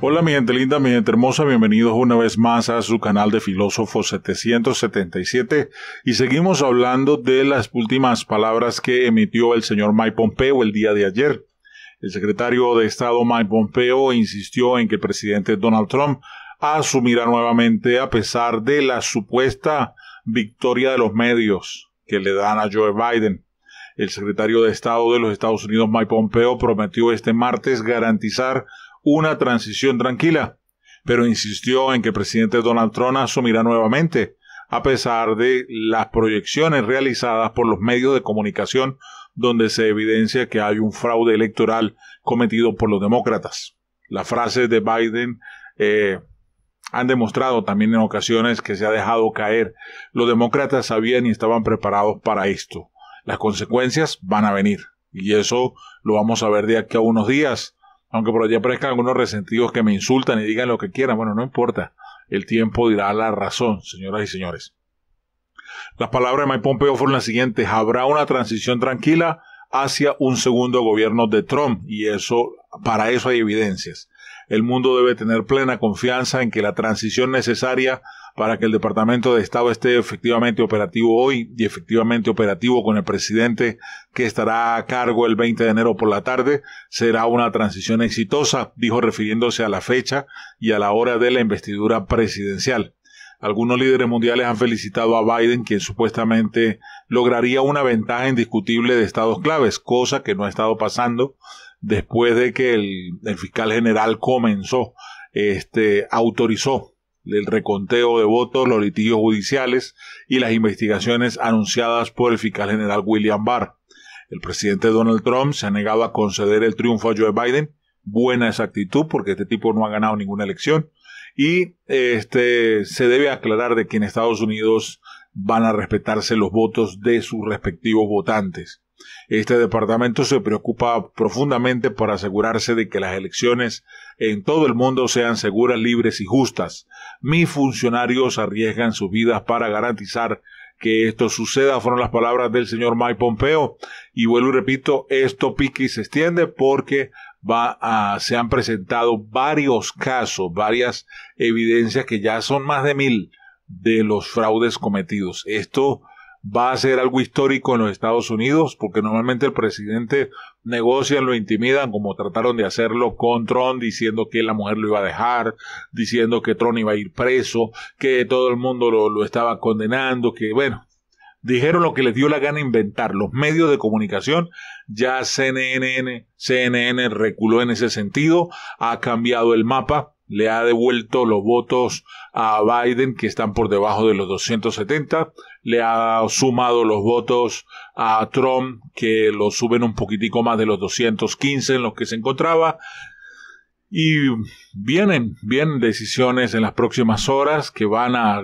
Hola mi gente linda, mi gente hermosa, bienvenidos una vez más a su canal de Filósofo 777 y seguimos hablando de las últimas palabras que emitió el señor Mike Pompeo el día de ayer. El secretario de Estado Mike Pompeo insistió en que el presidente Donald Trump asumirá nuevamente a pesar de la supuesta victoria de los medios que le dan a Joe Biden. El secretario de Estado de los Estados Unidos Mike Pompeo prometió este martes garantizar una transición tranquila, pero insistió en que el presidente Donald Trump asumirá nuevamente, a pesar de las proyecciones realizadas por los medios de comunicación donde se evidencia que hay un fraude electoral cometido por los demócratas. Las frases de Biden eh, han demostrado también en ocasiones que se ha dejado caer. Los demócratas sabían y estaban preparados para esto. Las consecuencias van a venir. Y eso lo vamos a ver de aquí a unos días. Aunque por allá aparezcan algunos resentidos que me insultan y digan lo que quieran, bueno, no importa. El tiempo dirá la razón, señoras y señores. Las palabras de Mike Pompeo fueron las siguientes. Habrá una transición tranquila hacia un segundo gobierno de Trump y eso, para eso hay evidencias. El mundo debe tener plena confianza en que la transición necesaria para que el Departamento de Estado esté efectivamente operativo hoy y efectivamente operativo con el presidente que estará a cargo el 20 de enero por la tarde. Será una transición exitosa, dijo refiriéndose a la fecha y a la hora de la investidura presidencial. Algunos líderes mundiales han felicitado a Biden, quien supuestamente lograría una ventaja indiscutible de estados claves, cosa que no ha estado pasando después de que el, fiscal general comenzó, este, autorizó el reconteo de votos, los litigios judiciales y las investigaciones anunciadas por el fiscal general William Barr. El presidente Donald Trump se ha negado a conceder el triunfo a Joe Biden. Buena esa actitud porque este tipo no ha ganado ninguna elección. Y este, se debe aclarar de que en Estados Unidos van a respetarse los votos de sus respectivos votantes. Este departamento se preocupa profundamente por asegurarse de que las elecciones en todo el mundo sean seguras, libres y justas. Mis funcionarios arriesgan sus vidas para garantizar que esto suceda, fueron las palabras del señor Mike Pompeo. Y vuelvo y repito, esto pique y se extiende porque se han presentado varios casos, varias evidencias que ya son más de mil de los fraudes cometidos. Esto va a ser algo histórico en los Estados Unidos, porque normalmente el presidente negocian, lo intimidan, como trataron de hacerlo con Trump, diciendo que la mujer lo iba a dejar, diciendo que Trump iba a ir preso, que todo el mundo lo, lo estaba condenando, que bueno, dijeron lo que les dio la gana inventar. Los medios de comunicación, ya CNN, CNN reculó en ese sentido, ha cambiado el mapa, le ha devuelto los votos a Biden, que están por debajo de los 270, le ha sumado los votos a Trump, que lo suben un poquitico más de los 215 en los que se encontraba. Y vienen, vienen decisiones en las próximas horas que van a,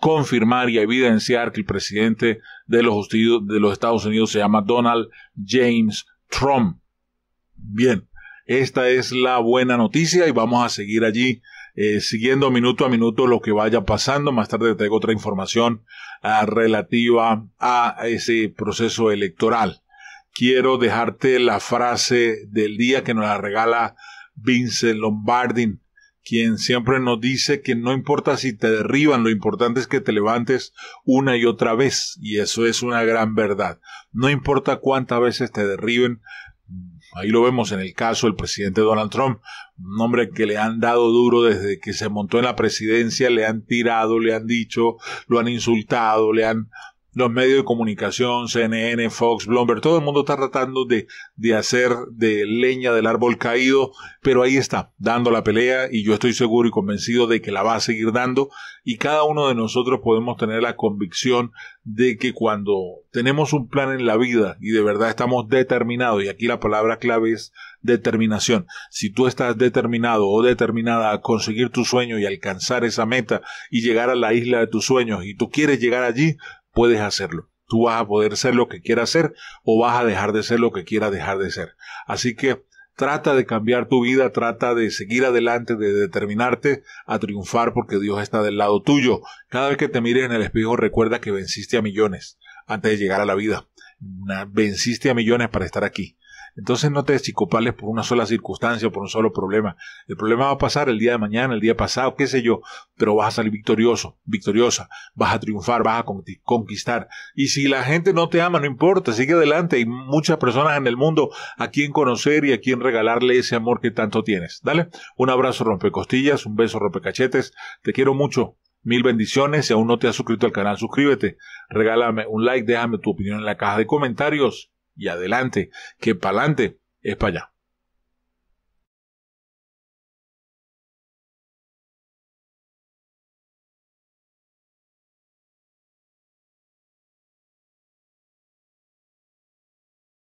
confirmar y a evidenciar que el presidente de los, de los Estados Unidos se llama Donald James Trump. Bien, esta es la buena noticia y vamos a seguir allí eh, siguiendo minuto a minuto lo que vaya pasando. Más tarde traigo otra información ah, relativa a ese proceso electoral. Quiero dejarte la frase del día que nos la regala Vince Lombardin, quien siempre nos dice que no importa si te derriban, lo importante es que te levantes una y otra vez, y eso es una gran verdad. No importa cuántas veces te derriben, Ahí lo vemos en el caso del presidente Donald Trump, un hombre que le han dado duro desde que se montó en la presidencia, le han tirado, le han dicho, lo han insultado, le han los medios de comunicación, CNN, Fox, Bloomberg, todo el mundo está tratando de, de hacer de leña del árbol caído, pero ahí está, dando la pelea y yo estoy seguro y convencido de que la va a seguir dando y cada uno de nosotros podemos tener la convicción de que cuando tenemos un plan en la vida y de verdad estamos determinados, y aquí la palabra clave es determinación, si tú estás determinado o determinada a conseguir tu sueño y alcanzar esa meta y llegar a la isla de tus sueños y tú quieres llegar allí, puedes hacerlo. Tú vas a poder ser lo que quieras ser o vas a dejar de ser lo que quieras dejar de ser. Así que trata de cambiar tu vida, trata de seguir adelante, de determinarte a triunfar porque Dios está del lado tuyo. Cada vez que te mires en el espejo recuerda que venciste a millones antes de llegar a la vida. Venciste a millones para estar aquí. Entonces no te desicopales por una sola circunstancia por un solo problema. El problema va a pasar el día de mañana, el día pasado, qué sé yo, pero vas a salir victorioso, victoriosa, vas a triunfar, vas a conquistar. Y si la gente no te ama, no importa, sigue adelante. Hay muchas personas en el mundo a quien conocer y a quien regalarle ese amor que tanto tienes. Dale, un abrazo rompecostillas, un beso rompecachetes, te quiero mucho. Mil bendiciones. Si aún no te has suscrito al canal, suscríbete. Regálame un like, déjame tu opinión en la caja de comentarios y adelante, que pa'lante es para allá.